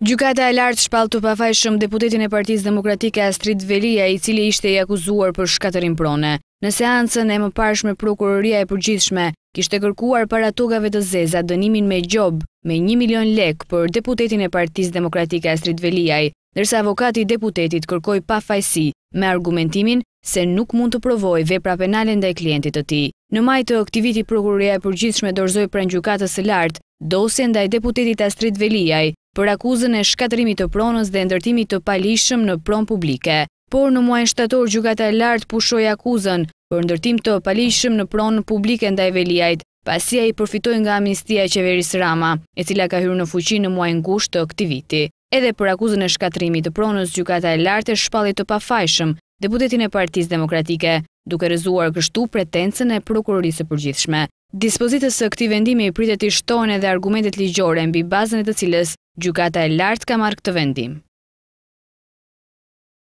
Gjukata e lartë shpalë të pafajshëm deputetin e partiz demokratike Astrid Velia, i cili ishte i akuzuar për shkaterin prone. Në seancën e më pashme prokuroria e përgjithshme, kishte kërkuar para togave të zeza dënimin me gjob me 1 milion lek për deputetin e partiz demokratike Astrid Veliaj, nërsa avokati deputetit kërkoj pafajsi me argumentimin se nuk mund të provoj vepra penalen dhe klientit të ti. Në majtë të aktiviti prokuroria e përgjithshme dorzoj për në gjukatës e lartë, dosjen dhe i deputetit Astrid Veliaj, për akuzën e shkatrimit të pronës dhe ndërtimit të palishëm në pronë publike. Por në muajnë shtator, gjukata lartë pushoj akuzën për ndërtim të palishëm në pronë publike nda e veliajt, pasia i përfitoj nga amnistia e qeveris Rama, e cila ka hyrë në fuqi në muajnë gusht të aktiviti. Edhe për akuzën e shkatrimit të pronës, gjukata e lartë e shpallit të pafajshëm, deputetin e partiz demokratike, duke rëzuar kështu pretencën e prokurorisë përgjithshme. Dispozitës së këti vendimi i pritet i shtone dhe argumentet ligjore mbi bazën e të cilës gjukata e lartë ka markë të vendim.